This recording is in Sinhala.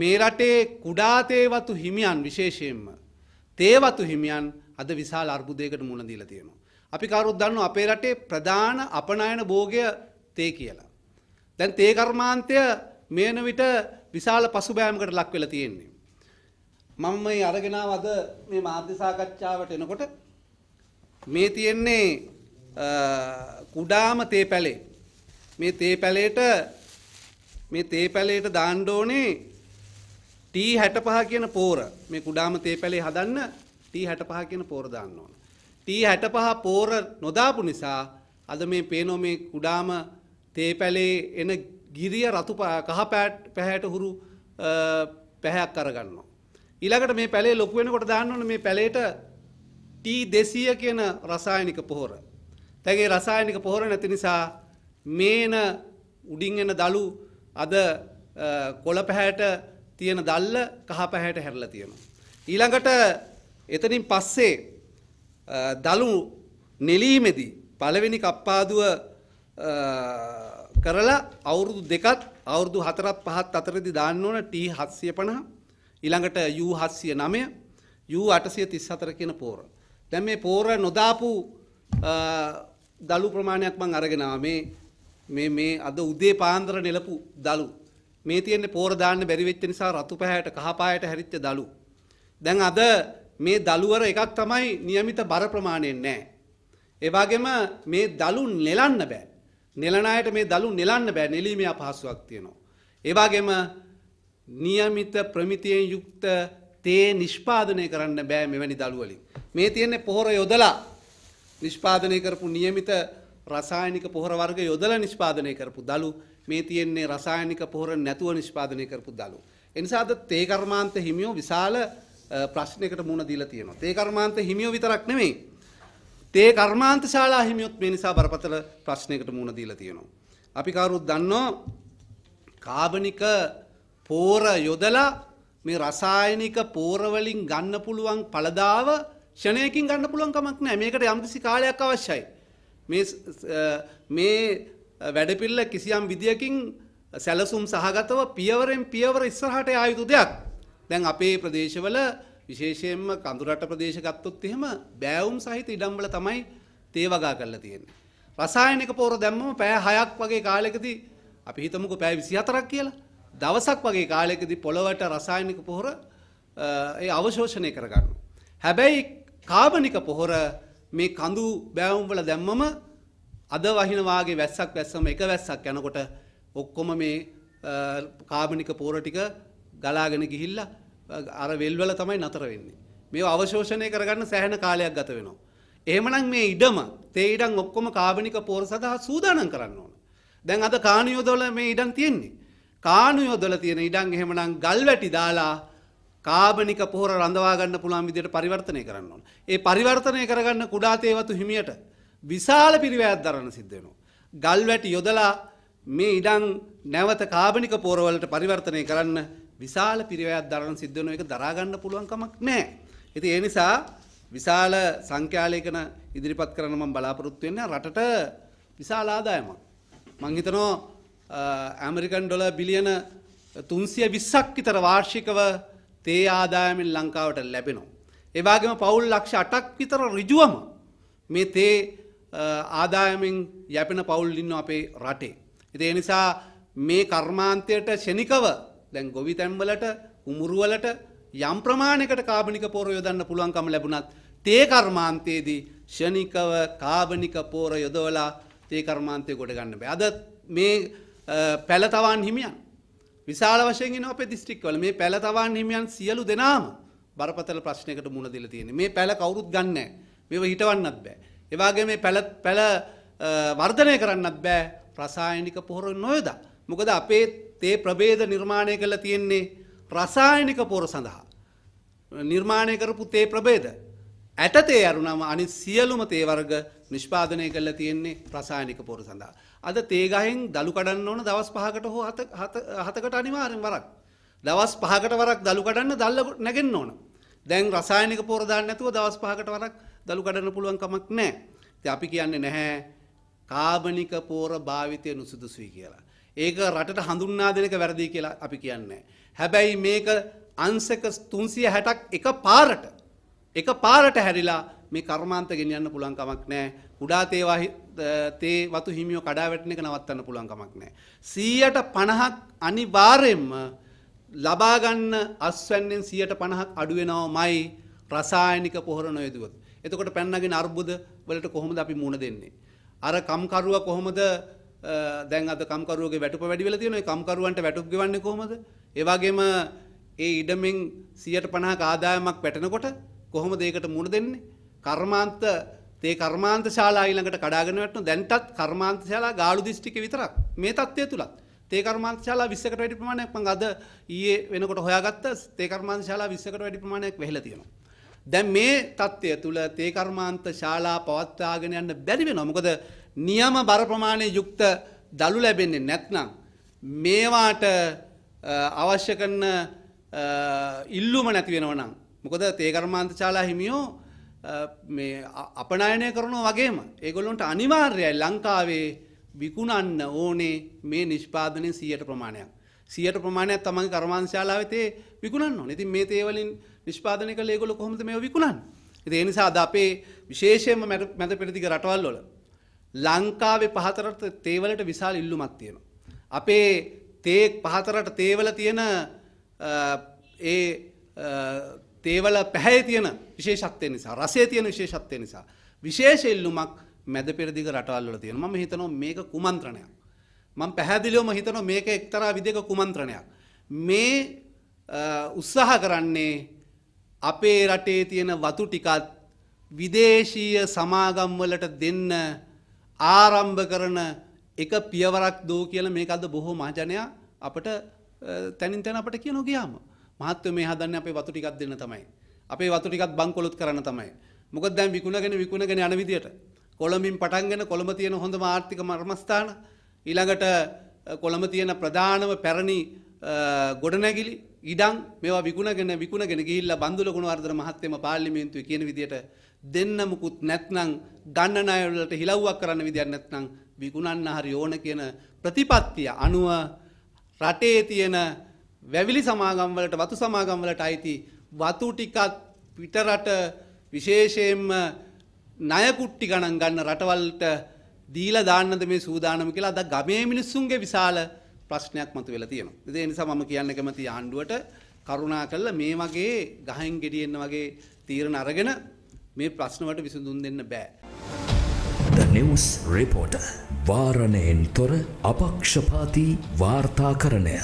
මේ රටේ කුඩා තේවතු හිමියන් විශේෂයෙන්ම තේවතු හිමියන් අද විශාල අර්බුදයකට මුහුණ දීලා තියෙනවා. අපි කවුරුත් දන්නවා අපේ රටේ ප්‍රධාන අපනයන භෝගය තේ කියලා. දැන් තේ කර්මාන්තය මේන විට විශාල පසුබෑමකට ලක් වෙලා තියෙන්නේ. මම මේ අරගෙන අද මේ මාධ්‍ය සාකච්ඡාවට එනකොට මේ තියෙන්නේ කුඩාම තේ පැලේ. මේ තේ පැලේට මේ තේ පැලේට දාන්න ඕනේ T65 කියන පෝර මේ කුඩාම තේ පැලේ හදන්න T65 කියන පෝර දාන්න ඕන. T65 පෝර නොදාපු නිසා අද මේ පේනෝ මේ කුඩාම තේ පැලේ එන ගිරිය රතු කහ පැහැයට හුරු පැහැයක් කරගන්නවා. ඊළඟට මේ පැලේ ලොකු වෙනකොට දාන්න ඕන මේ පැලේට T200 කියන රසායනික පොහොර. තැගේ රසායනික පොහොර නැති නිසා මේන උඩින් එන දලු අද කොළ පැහැයට තියෙන දැල්ල කහ පැහැයට හැරිලා තියෙනවා. ඊළඟට එතනින් පස්සේ දලු නෙලීමේදී පළවෙනි කප්පාදුව කරලා අවුරුදු දෙකත් අවුරුදු හතරත් පහත් අතරදි දාන්න ඕන T750 ඊළඟට U709 U834 කියන පෝර. දැන් මේ පෝර නොදාපු දලු ප්‍රමාණයක් මම අරගෙන ආවා මේ මේ මේ අද උදේ පාන්දර නෙලපු දලු මේ තියෙන්නේ පෝර දාන්න බැරි වෙච්ච නිසා රතු පැහැයට කහ පායට හැරිච්ච දළු. දැන් අද මේ දළුවර එකක් තමයි નિયમિત බර ප්‍රමාණයෙන් නැහැ. ඒ වගේම මේ දළු නෙලන්න බෑ. නෙලන අයට මේ දළු නෙලන්න බෑ. නෙලීමේ අපහසුාවක් තියෙනවා. ඒ වගේම નિયમિત ප්‍රමිතියෙන් යුක්ත තේ නිෂ්පාදනය කරන්න බෑ මෙවැනි දළු වලින්. මේ තියෙන්නේ පොහොර යොදලා නිෂ්පාදනය කරපු નિયમિત රසායනික පොහොර වර්ග යොදලා නිෂ්පාදනය කරපු දළු. මේ තියෙන්නේ රසායනික පොහොර නැතුව නිෂ්පාදනය කරපු දළු. එනිසාද තේ කර්මාන්ත හිමියෝ විශාල ප්‍රශ්නයකට මුණ දීලා තියෙනවා. තේ කර්මාන්ත හිමියෝ විතරක් නෙමෙයි. තේ කර්මාන්ත ශාලා හිමියොත් මේ නිසා බරපතල ප්‍රශ්නයකට මුණ දීලා තියෙනවා. අපි කවුරුත් දන්නවා කාබනික පෝර යොදලා මේ රසායනික පෝර වලින් ගන්න පුළුවන් පළදාව ෂණයකින් ගන්න පුළුවන් කමක් නැහැ. මේකට යම්කිසි කාලයක් අවශ්‍යයි. මේ මේ වැඩපිල්ල කිසියම් විදියකින් සැලසුම් සහගතව පියවරෙන් පියවර ඉස්සරහට ආයුතු දෙයක්. දැන් අපේ ප්‍රදේශවල විශේෂයෙන්ම කඳුරට ප්‍රදේශ ගත්තොත් එහෙම බෑවුම් සහිත ඉඩම්වල තමයි තේවගා කරලා තියෙන්නේ. රසායනික පොර දැම්මම පෑ 6ක් වගේ කාලයකදී අපි හිතමුකෝ පෑ 24ක් කියලා. දවසක් වගේ කාලයකදී පොළවට රසායනික පොහොර ඒ අවශෝෂණය කරගන්නවා. හැබැයි කාබනික පොහොර මේ කඳු බෑවුම් වල දැම්මම අද වහිනවාගේ වැස්සක් වැස්සම එක වැස්සක් යනකොට ඔක්කොම මේ කාබනික පෝර ටික ගලාගෙන ගිහිල්ල අර වෙල්වල තමයි නතර වෙන්නේ. මේ අවශෝෂණය කරගන්න සෑහන කාලයක් ගත වෙනවා. එහෙමනම් මේ ඉඩම තේ ඉඩම් ඔක්කොම කාබනික පෝර සඳහා සූදානම් කරන්න ඕන. දැන් අද කාණියෝදොල මේ ඉඩම් තියෙන්නේ. කාණියෝදොල තියෙන ඉඩම් එහෙමනම් ගල් වැටි දාලා කාබනික පොහොර රඳවා ගන්න පුළුවන් විදිහට පරිවර්තනය කරන්න ඕන. ඒ පරිවර්තනය කරගන්න කුඩා තේ වතු හිමියට විශාල පිරිවැයක් දරන්න සිද්ධ වෙනවා. ගල් වැටි යොදලා මේ ඉඩම් නැවත කාබනික පෝරවලට පරිවර්තනය කරන්න විශාල පිරිවැයක් දරන්න සිද්ධ වෙන එක දරා ගන්න පුළුවන් කමක් නැහැ. ඉතින් ඒ නිසා විශාල සංඛ්‍යාලේකන ඉදිරිපත් කරන්න මම බලාපොරොත්තු වෙන්නේ රටට විශාල ආදායමක්. මං හිතනවා ඇමරිකන් ඩොලර් බිලියන 320ක් විතර වාර්ෂිකව තේ ආදායමෙන් ලංකාවට ලැබෙනවා. ඒ වගේම පවුල් ලක්ෂ 8ක් විතර ඍජුවම මේ තේ ආදායමින් යැපෙන පවුල්ලින්න අපේ රටේ. එති එනිසා මේ කර්මාන්තයට ෂෙනිකව දැන් ගොවි තැන්වලට උමුරුවලට යම් ප්‍රමාණකට කාබනික පෝර යොදන්න පුළුවන්කම ලැබුණත් තේ කර්මාන්තයේදී ෂණිකව කාබනික පෝර යොදවලා තේ කර්මාන්තය ගොඩ ගන්න බෑ. අද මේ පැලතවන් හිමියන් විශාල වශයෙන් අප දිස්ත්‍රික්වල මේ පැලතවන් හිමියන් සියලු දෙනාම බරපතල ප්‍රශ්නයකට මුණ දිල තියෙන මේ පැළ කවුරුත් ගන්න මේව හිටවන්නත් බෑ. එවාගේ මේ පැළ පැළ වර්ධනය කරන්නත් බෑ රසායනික පොහොර නොයද. මොකද අපේ තේ ප්‍රබේද නිර්මාණය කළ තියෙන්නේ රසායනික පොර සඳහා. නිර්මාණය කරපු තේ ප්‍රබේද. ඇටතේ අරුණම අනි සියලුම තේවර්ග නිෂ්පාදනය කල්ල තියෙන්නේ ප්‍රසායනික පොර සඳහා. අද තේගහෙන් දළු කඩන්න ඕන දවස් පහකට හෝ හතකට අනිවාරෙන් වරක්. දවස් පහකට වරක් දළු කඩන්න දල්ල නැගෙන් ඕන. දැන් රසායනික පෝරදාන්න ඇතුව දවස් පහකට වරක් දළු කඩන්න පුළුවන් කමක් නෑ. ති අපි කියන්නේ නැහැ කාබනික පෝර භාවිතය නුසුදුසුයි කියලා. ඒක රටට හඳුන්නා දෙනක වැරදි කියලා අපි කියන්නේ. හැබැයි මේක අන්සක තුන්සිය හැටක් එක පාරට එක පාරට හැරිලා මේ කර්මාන්ත ගෙනියන්න පුළුවන් කමක් නෑ කුඩා තේවා තේ වතු හිමියෝ කඩා වැටෙන එක නවත්තන්න පුළුවන් කමක් නෑ 100ට 50ක් අනිවාර්යෙන්ම ලබා ගන්න අස්වැන්නෙන් 150ක් අඩු වෙනවමයි රසායනික පොහොර නොයදුවොත් එතකොට පැන්නගෙන අර්බුද වලට කොහොමද අපි මුණ දෙන්නේ. අර කම්කරුව කොහොමද දැන් අද කම්කරුවගේ වැටුප වැඩි වෙලා තියෙනවා. ඒ කම්කරුවන්ට වැටුප් ගෙවන්නේ කොහොමද? ඒ වගේම ඒ ඉඩමෙන් 150ක ආදායමක් වැටෙනකොට කොහොමද ඒකට මුණ දෙන්නේ? කර්මාන්ත තේ කර්මාන්ත ශාලා ඊළඟට කඩාගෙන වැටෙනවා. දැන්ටත් කර්මාන්ත ශාලා ගාලු දිස්ත්‍රික්කේ විතරක්. මේ තත්ත්වය තුලත් තේ කර්මාන්ත ශාලා 20කට වැඩි ප්‍රමාණයක් මම අද ඊයේ වෙනකොට හොයාගත්ත තේ කර්මාන්ත ශාලා 20කට වැඩි ප්‍රමාණයක් වෙහෙලා තියෙනවා. දැන් මේ தත්ත්වය තුල තේ කර්මාන්ත ශාලා පවත්වාගෙන යන්න බැරි වෙනවා. මොකද නියම බර ප්‍රමාණය යුක්ත දළු ලැබෙන්නේ නැත්නම් මේවාට අවශ්‍ය කරන ඉල්ලුම නැති වෙනවා නම් මොකද තේ කර්මාන්ත ශාලා හිමියෝ මේ අපනයනය කරනවා වගේම ඒගොල්ලොන්ට අනිවාර්යයි ලංකාවේ විකුණන්න ඕනේ මේ නිෂ්පාදනය සියයට ප්‍රමාණයක්. සියට ප්‍රමාණයක් තමන් කර්මාංශාලාවතේ විකුණන්න ඕන. ඉතින් මේ තේවලින් නිෂ්පාදනය කළ ඒගොල්ලෝ කොහොමද මේව විකුණන්නේ? ඉතින් ඒ නිසා අද අපේ විශේෂයෙන්ම මැද පෙරදිග රටවල් වල ලංකාවේ පහතරට තේවලට විශාල ඉල්ලුමක් තියෙනවා. අපේ තේ පහතරට තේවල තියෙන ඒ තේවල පැහැ තියෙන විශේෂත්වය නිසා රසය තියෙන විශේෂත්වය නිසා විශේෂ ඉල්ලුමක් මැද පෙරදිග රටවල් වල තියෙනවා. මම හිතනවා මේක කුමන්ත්‍රණයක්. මම පැහැදිලිවම හිතනවා මේක එක්තරා විදිහක කුමන්ත්‍රණයක්. මේ උත්සාහ කරන්නේ අපේ රටේ තියෙන වතු ටිකත් විදේශීය සමාගම් වලට දෙන්න ආරම්භ කරන එක පියවරක් දෝ කියලා මේක අද බොහෝ මහජනයා අපට තැනින් තැන අපට කියන ගියාම මහත්ව මේ හදන්න අපේ වතු ටිකක් දෙන්න තමයි. අපේ වතු ටිකක් බංකොලොත් කරන්න තමයි. මොකද දැන් විකුණගෙන විකුණගෙන යන විදියට කොළඹින් පටන්ගෙන කොළඹ තියෙන හොඳම ආර්ථික මර්මස්ථාන ඊළඟට කොළඹ තියෙන ප්‍රධානම පැරණි ගොඩනැගිලි ඉඩම් මේවා විකුණගෙන විකුණගෙන ගිහිල්ලා බන්දුල ගුණවර්ධන මහත්මයා පාර්ලිමේන්තුවේ කියන විදියට දෙන්නමුකුත් නැත්නම් ගන්න ණය වලට හිලව්වක් කරන්න විදියක් නැත්නම් විකුණන්න හරි ඕන කියන ප්‍රතිපත්තිය අනුව රටේ තියෙන වැවිලි සමාගම් වලට වතු සමාගම් වලට අයිති වතු ටිකත් පිටරට විශේෂයෙන්ම ණය කුට්ටි ගණන් ගන්න රටවල්ට දීලා දාන්නද මේ සූදානම කියලා අද ගමේ මිනිස්සුන්ගේ විශාල ප්‍රශ්නයක් මතුවෙලා තියෙනවා. ඉතින් ඒ නිසා මම කියන්න කැමති ආණ්ඩුවට කරුණා කරලා මේ වගේ ගහෙන් ගෙඩියෙන්න වගේ තීරණ අරගෙන මේ ප්‍රශ්නවලට විසඳුම් දෙන්න බෑ. The News Reporter වාරණයෙන් තොර අපක්ෂපාතී වාර්තාකරණය